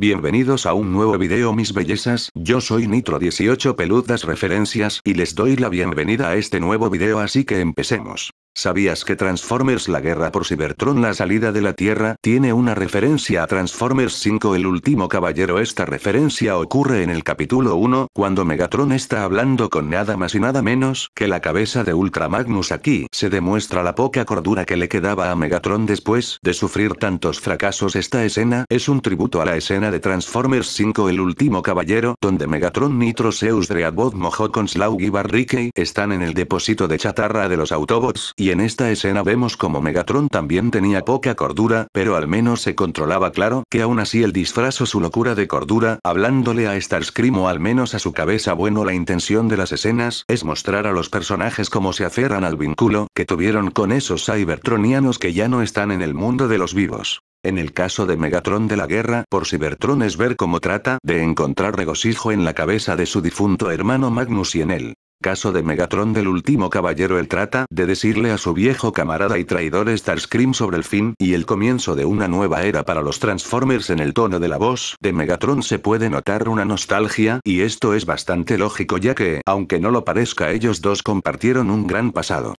Bienvenidos a un nuevo video mis bellezas, yo soy Nitro18 Peludas Referencias y les doy la bienvenida a este nuevo video así que empecemos. ¿Sabías que Transformers La Guerra por Cybertron La Salida de la Tierra tiene una referencia a Transformers 5 El Último Caballero? Esta referencia ocurre en el capítulo 1, cuando Megatron está hablando con nada más y nada menos que la cabeza de Ultra Magnus. Aquí se demuestra la poca cordura que le quedaba a Megatron después de sufrir tantos fracasos. Esta escena es un tributo a la escena de Transformers 5 El Último Caballero, donde Megatron Nitro Zeus Dreadbot mojó con Slaug y Barrique están en el depósito de chatarra de los Autobots y en esta escena vemos como Megatron también tenía poca cordura, pero al menos se controlaba claro que aún así el disfrazo su locura de cordura, hablándole a Starscream o al menos a su cabeza bueno la intención de las escenas, es mostrar a los personajes cómo se aferran al vínculo que tuvieron con esos Cybertronianos que ya no están en el mundo de los vivos. En el caso de Megatron de la guerra por Cybertron es ver cómo trata de encontrar regocijo en la cabeza de su difunto hermano Magnus y en él caso de Megatron del último caballero él trata de decirle a su viejo camarada y traidor Starscream sobre el fin y el comienzo de una nueva era para los Transformers en el tono de la voz de Megatron se puede notar una nostalgia y esto es bastante lógico ya que, aunque no lo parezca ellos dos compartieron un gran pasado.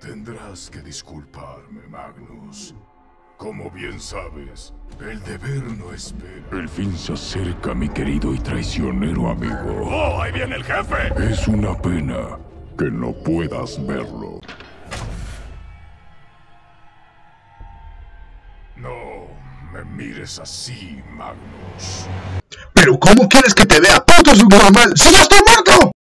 Tendrás que disculparme, Magnus. Como bien sabes, el deber no espera. El fin se acerca, mi querido y traicionero amigo. ¡Oh, ahí viene el jefe! Es una pena que no puedas verlo. No me mires así, Magnus. ¿Pero cómo quieres que te vea, puto subnormal, si ya estoy muerto?